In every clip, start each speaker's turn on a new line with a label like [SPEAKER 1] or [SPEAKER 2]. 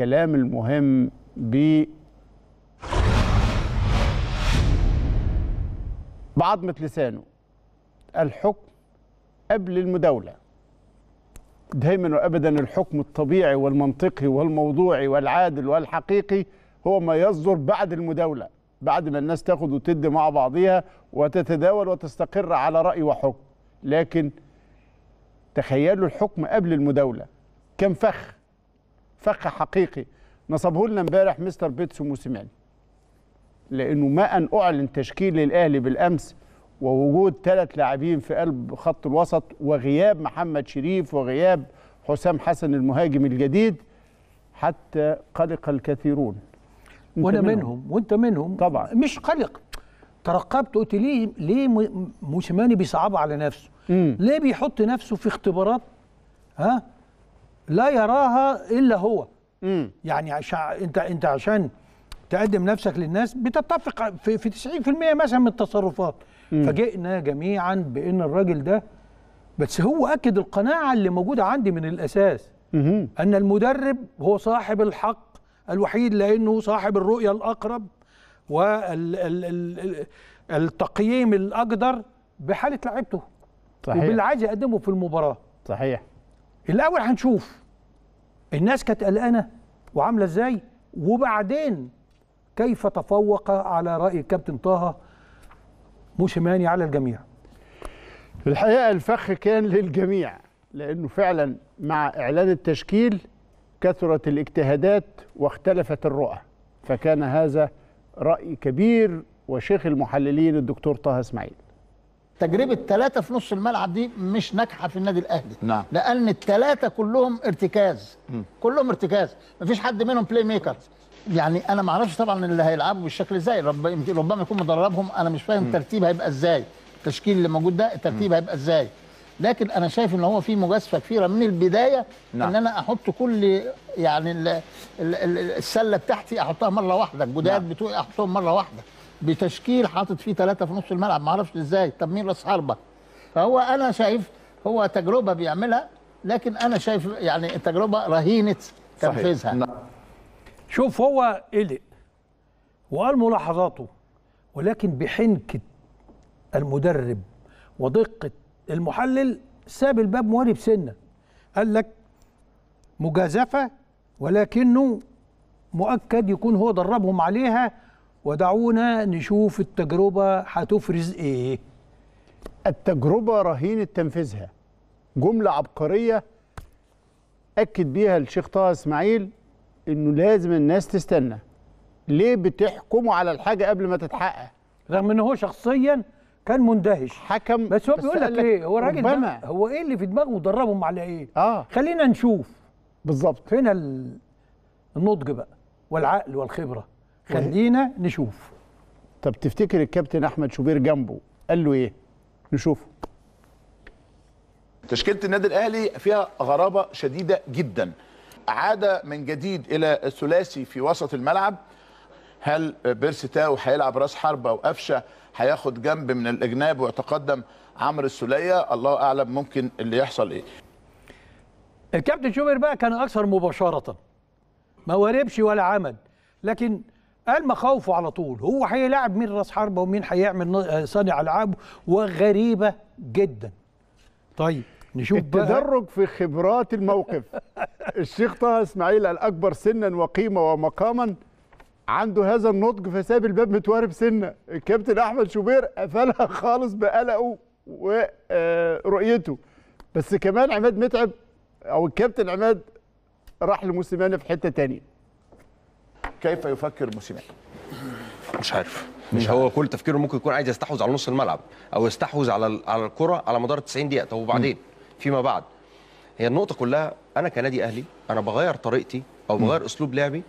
[SPEAKER 1] الكلام المهم ب بعضمة لسانه الحكم قبل المداولة دايما وابدا الحكم الطبيعي والمنطقي والموضوعي والعادل والحقيقي هو ما يصدر بعد المداولة بعد ما الناس تاخد وتدي مع بعضيها وتتداول وتستقر على رأي وحكم لكن تخيلوا الحكم قبل المداولة كان فخ فقه حقيقي نصبه لنا امبارح مستر بيتسو موسيماني لانه ما ان اعلن تشكيل الاهلي بالامس ووجود ثلاث لاعبين في قلب خط الوسط وغياب محمد شريف وغياب حسام حسن المهاجم الجديد
[SPEAKER 2] حتى قلق الكثيرون وانا منهم, منهم وانت منهم طبعا مش قلق ترقبت قلت ليه ليه موسيماني بيصعبها على نفسه؟ مم. ليه بيحط نفسه في اختبارات ها لا يراها الا هو مم. يعني عشان انت انت عشان تقدم نفسك للناس بتتفق في, في 90% مثلا من التصرفات فجئنا جميعا بان الراجل ده بس هو اكد القناعه اللي موجوده عندي من الاساس مم. ان المدرب هو صاحب الحق الوحيد لانه صاحب الرؤيه الاقرب والتقييم الاقدر بحاله لعبته صحيح عايز يقدمه في المباراه صحيح الاول هنشوف الناس كانت قلقانه وعامله ازاي وبعدين كيف تفوق على راي الكابتن طه موسيماني على الجميع الحقيقه الفخ كان
[SPEAKER 1] للجميع لانه فعلا مع اعلان التشكيل كثرت الاجتهادات واختلفت الرؤى فكان هذا راي كبير وشيخ
[SPEAKER 3] المحللين الدكتور طه اسماعيل تجربه ثلاثه في نص الملعب دي مش ناجحه في النادي الاهلي نعم. لان الثلاثه كلهم ارتكاز م. كلهم ارتكاز مفيش حد منهم بلاي ميكر يعني انا ما اعرفش طبعا اللي هيلعبوا بالشكل ازاي رب... ربما يكون مدربهم انا مش فاهم الترتيب هيبقى ازاي التشكيل اللي موجود ده الترتيب م. هيبقى ازاي لكن انا شايف ان هو في مجازفه كبيره من البدايه نعم. ان انا احط كل يعني السله بتاعتي احطها مره واحده الجداد نعم. بتوعي احطهم مره واحده بتشكيل حاطط فيه ثلاثه في نص الملعب ما اعرفش ازاي طب مين راس حربه فهو انا شايف هو تجربه بيعملها لكن انا شايف يعني التجربه رهينه تنفيذها صحيح. نعم.
[SPEAKER 2] شوف هو قلق وقال ملاحظاته ولكن بحنكه المدرب ودقه المحلل ساب الباب مواري بسنه قال لك مجازفه ولكنه مؤكد يكون هو دربهم عليها ودعونا نشوف التجربة هتفرز إيه التجربة رهينة تنفيذها
[SPEAKER 1] جملة عبقرية أكد بيها الشيخ طه إسماعيل إنه لازم الناس تستنى ليه بتحكموا على الحاجة قبل ما تتحقق
[SPEAKER 2] رغم إنه هو شخصيا كان مندهش حكم بس هو بيقول لك ايه هو الراجل ده هو ايه اللي في دماغه ودربهم على ايه آه. خلينا نشوف بالظبط هنا النضج بقى والعقل والخبره خلينا نشوف طب تفتكر
[SPEAKER 1] الكابتن احمد شوبير جنبه قال له ايه نشوف تشكيله النادي الاهلي فيها غرابه شديده جدا عاد من جديد الى الثلاثي في وسط الملعب هل بيرسي تاو هيلعب راس حربه وقفشه هياخد جنب من الاجناب ويتقدم عمرو السوليه الله اعلم ممكن
[SPEAKER 2] اللي يحصل ايه الكابتن شوبير بقى كان اكثر مباشره ما واربش ولا عمل لكن قال مخاوفه على طول هو هيلاعب مين راس حربه ومين هيعمل آه، صانع العاب وغريبه جدا طيب نشوف التدرج بقى. في خبرات الموقف الشيخ طه اسماعيل الاكبر
[SPEAKER 1] سنا وقيمه ومقاما عنده هذا النضج فساب الباب متوارب سنه الكابتن احمد شوبير قفلها خالص بقلقه ورؤيته بس كمان عماد متعب او الكابتن عماد راح لموسيماني في حته تانيه
[SPEAKER 4] كيف يفكر موسيماني؟ مش عارف مش هو كل تفكيره ممكن يكون عايز يستحوذ على نص الملعب او يستحوذ على على الكره على مدار 90 دقيقه طب وبعدين فيما بعد هي النقطه كلها انا كنادي اهلي انا بغير طريقتي او بغير م. اسلوب لعبي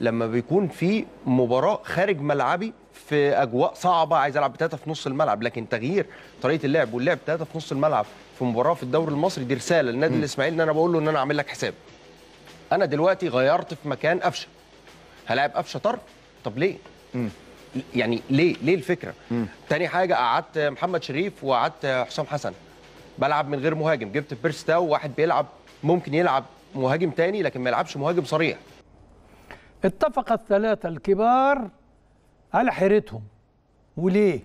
[SPEAKER 4] لما بيكون في مباراه خارج ملعبي في اجواء صعبه عايز العب بثلاثه في نص الملعب لكن تغيير طريقه اللعب واللعب ثلاثه في نص الملعب في مباراه في الدوري المصري دي رساله للنادي الاسماعيلي ان انا بقول له ان انا اعمل لك حساب انا دلوقتي غيرت في مكان قفشه هلاعب قفشه طرد طب ليه؟ مم. يعني ليه ليه الفكره؟ مم. تاني حاجه قعدت محمد شريف وقعدت حسام حسن بلعب من غير مهاجم جبت بيرس تاو واحد بيلعب ممكن يلعب مهاجم تاني لكن ما يلعبش مهاجم صريح
[SPEAKER 2] اتفق الثلاثة الكبار على حيرتهم وليه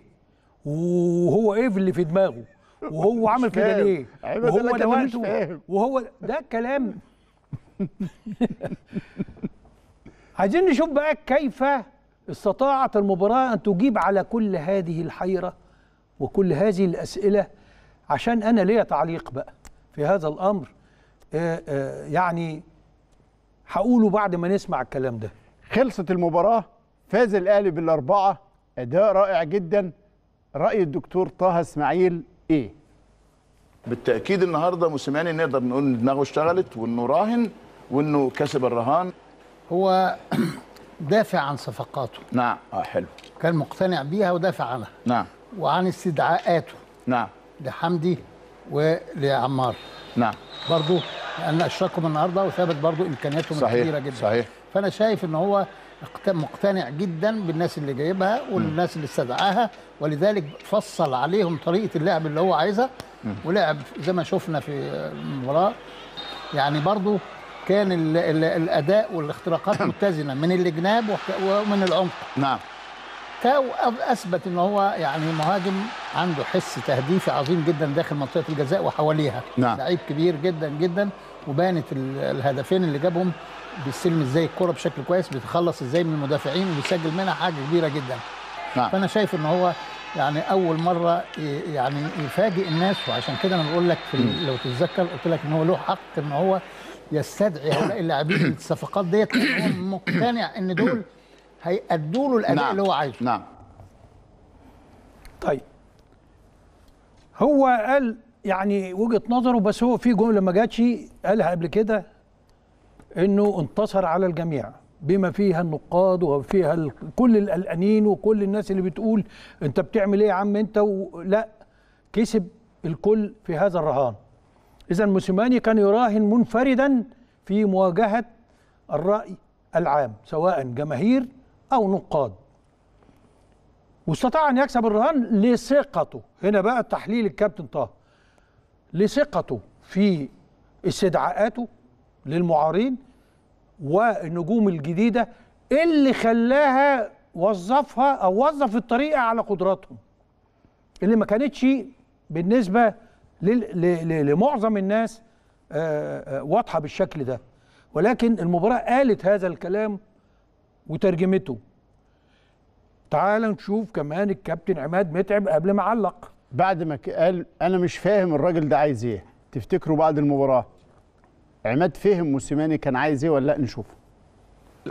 [SPEAKER 2] وهو ايه في اللي في دماغه وهو عمل كده ليه وهو ده وهو ده كلام عايزين نشوف بقى كيف استطاعت المباراة أن تجيب على كل هذه الحيرة وكل هذه الأسئلة عشان أنا ليا تعليق بقى في هذا الأمر آه، آه، يعني هقوله بعد ما نسمع الكلام ده خلصت المباراة فاز الأهلي بالأربعة أداء رائع
[SPEAKER 1] جدا رأي الدكتور طه إسماعيل إيه؟ بالتأكيد النهاردة موسيماني نقدر نقول ان دماغه اشتغلت وإنه راهن وإنه كسب الرهان
[SPEAKER 3] هو دافع عن صفقاته نعم اه حلو كان مقتنع بيها ودافع عنها نعم وعن استدعاءاته نعم لحمدي ولعمار نعم برضه لان اشركهم النهارده وثابت برضه امكانياتهم كبيره الكبيره جدا صحيح فانا شايف ان هو مقتنع جدا بالناس اللي جايبها والناس اللي استدعاها ولذلك فصل عليهم طريقه اللعب اللي هو عايزها ولعب زي ما شفنا في المباراه يعني برضه كان الـ الـ الاداء والاختراقات نعم. متزنه من الجناب ومن العمق نعم تاو اثبت ان هو يعني مهاجم عنده حس تهديفي عظيم جدا داخل منطقه الجزاء وحواليها نعم لعيب كبير جدا جدا وبانت الهدفين اللي جابهم بيستلم ازاي الكره بشكل كويس بيتخلص ازاي من المدافعين وبيسجل منها حاجه كبيره جدا نعم فانا شايف ان هو يعني اول مره يعني يفاجئ الناس وعشان كده انا بقول لك لو تتذكر قلت لك ان هو له حق ان هو يستدعي هؤلاء اللاعبين الصفقات ديت مقتنع ان دول هيأدوا له الاداء نعم. اللي هو نعم، عايزه نعم
[SPEAKER 2] طيب هو قال يعني وجهه نظره بس هو في جمله ما جاتش قالها قبل كده انه انتصر على الجميع بما فيها النقاد وفيها كل القلقانين وكل الناس اللي بتقول انت بتعمل ايه يا عم انت لا كسب الكل في هذا الرهان إذا موسيماني كان يراهن منفردا في مواجهة الرأي العام سواء جماهير أو نقاد واستطاع أن يكسب الرهان لثقته هنا بقى تحليل الكابتن طه لثقته في استدعاءاته للمعارين والنجوم الجديدة اللي خلاها وظفها أو وظف الطريقة على قدراتهم اللي ما كانتش بالنسبة لمعظم الناس آه، آه، واضحه بالشكل ده ولكن المباراه قالت هذا الكلام وترجمته تعال نشوف كمان الكابتن عماد متعب قبل ما علق بعد ما قال انا مش فاهم الراجل ده عايز ايه
[SPEAKER 1] تفتكروا بعد المباراه عماد فهم موسيماني كان عايز ايه ولا لا نشوفه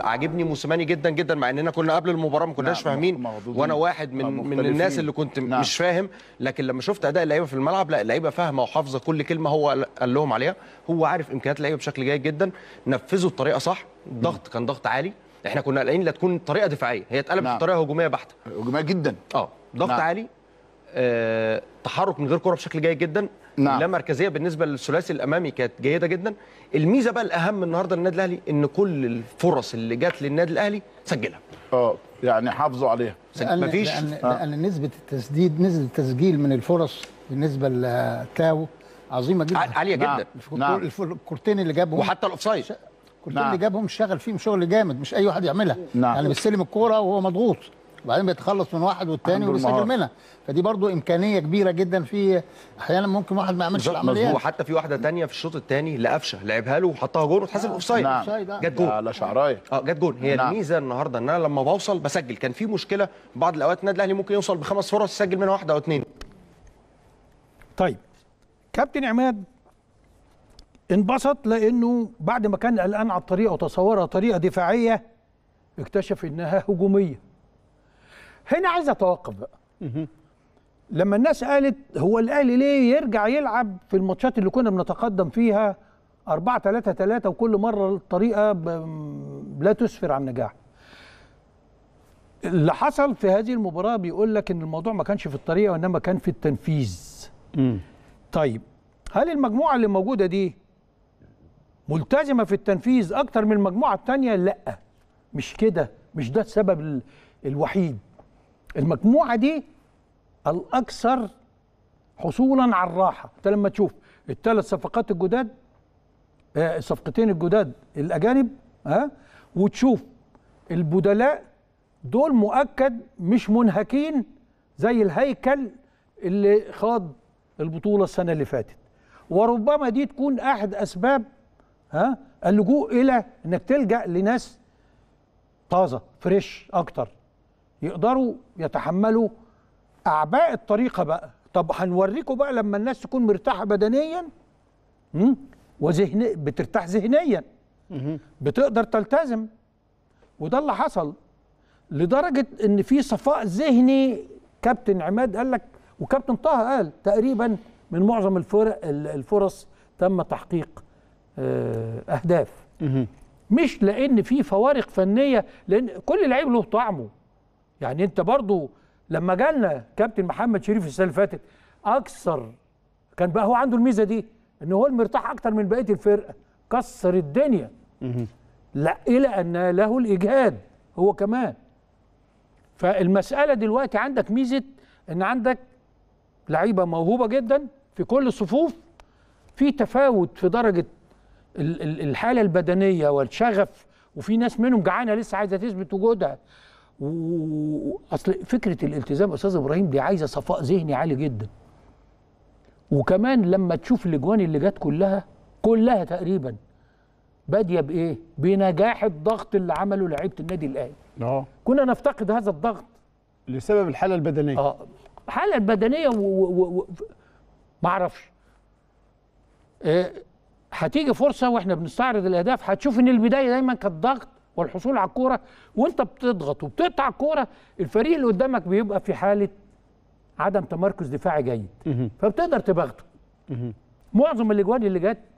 [SPEAKER 4] عاجبني موسيماني جدا جدا مع اننا كنا قبل المباراه ما كناش نعم، فاهمين وانا واحد من من الناس اللي كنت نعم. مش فاهم لكن لما شفت اداء اللعيبه في الملعب لا اللعيبه فاهمه وحافظه كل كلمه هو قال لهم عليها هو عارف امكانيات اللعيبه بشكل جيد جدا نفذوا الطريقه صح الضغط كان ضغط عالي احنا كنا قلقانين لا تكون طريقه دفاعيه هي اتقلبت نعم. طريقه هجوميه بحته هجوميه جدا اه ضغط نعم. عالي آه، تحرك من غير كره بشكل جيد جدا نعم. اللامركزيه بالنسبه للثلاثي الامامي كانت جيده جدا الميزه بقى الاهم النهارده للنادي الاهلي ان كل الفرص اللي جت للنادي الاهلي سجلها اه يعني حافظوا عليها لأن مفيش لأن, آه.
[SPEAKER 3] لأن نسبه التسديد نسبه التسجيل من الفرص بالنسبه لتاو عظيمه
[SPEAKER 4] جدا عاليه نعم. جدا نعم.
[SPEAKER 3] الكورتين اللي جابهم وحتى الاوفسايد الكورتين نعم. اللي جابهم اشتغل فيهم شغل جامد مش اي واحد يعملها نعم. يعني بيستلم الكوره وهو مضغوط وبعدين بيتخلص من واحد والتاني وبيسجل منها فدي برضو امكانيه كبيره جدا في احيانا ممكن واحد ما يعملش العمليه مظبوط
[SPEAKER 4] حتى في واحده تانية في الشوط الثاني لقفشه لعبها له وحطها جول واتحسب نعم. اوفسايد نعم. آه. جت جول على شعرايه اه جت جول هي نعم. الميزه النهارده ان انا لما بوصل بسجل كان في مشكله بعض الاوقات النادي الاهلي ممكن يوصل
[SPEAKER 2] بخمس فرص يسجل منها واحده او اثنين طيب كابتن عماد انبسط لانه بعد ما كان قلقان على الطريقه وتصورها طريقه دفاعيه اكتشف انها هجوميه هنا عايز اتوقف بقى لما الناس قالت هو الاهلي ليه يرجع يلعب في الماتشات اللي كنا بنتقدم فيها 4 3 3 وكل مره الطريقه لا تسفر عن نجاح اللي حصل في هذه المباراه بيقول لك ان الموضوع ما كانش في الطريقه وانما كان في التنفيذ طيب هل المجموعه اللي موجوده دي ملتزمه في التنفيذ اكتر من المجموعه الثانيه لا مش كده مش ده السبب الوحيد المجموعه دي الاكثر حصولا على الراحه انت لما تشوف الثلاث صفقات الجداد آه، الصفقتين الجداد الاجانب ها آه، وتشوف البدلاء دول مؤكد مش منهكين زي الهيكل اللي خاض البطوله السنه اللي فاتت وربما دي تكون احد اسباب ها آه، اللجوء الى انك تلجا لناس طازه فريش اكتر يقدروا يتحملوا اعباء الطريقه بقى طب هنوريكم بقى لما الناس تكون مرتاحه بدنيا وذهن بترتاح ذهنيا بتقدر تلتزم وده اللي حصل لدرجه ان في صفاء ذهني كابتن عماد قال لك وكابتن طه قال تقريبا من معظم الفرق الفرص تم تحقيق آه، اهداف مش لان في فوارق فنيه لان كل لعيب له طعمه يعني انت برضو لما جالنا كابتن محمد شريف السنه اللي فاتت اكثر كان بقى هو عنده الميزه دي ان هو المرتاح اكتر من بقيه الفرقه كسر الدنيا لا الى ان له الاجهاد هو كمان فالمساله دلوقتي عندك ميزه ان عندك لعيبه موهوبه جدا في كل الصفوف في تفاوت في درجه الحاله البدنيه والشغف وفي ناس منهم جعانه لسه عايزه تثبت وجودها واصل فكره الالتزام استاذ ابراهيم دي عايزه صفاء ذهني عالي جدا وكمان لما تشوف الاجوان اللي جت كلها كلها تقريبا باديه بايه بنجاح الضغط اللي عمله لعيبه النادي الاهلي اه كنا نفتقد هذا الضغط لسبب الحاله البدنيه اه الحاله البدنيه و... و... و... ما اعرفش آه، هتيجي فرصه واحنا بنستعرض الاهداف هتشوف ان البدايه دايما كانت ضغط والحصول على الكوره وانت بتضغط وبتقطع الكوره الفريق اللي قدامك بيبقى في حاله عدم تمركز دفاعي جيد فبتقدر تباغته معظم الاجوان اللي جت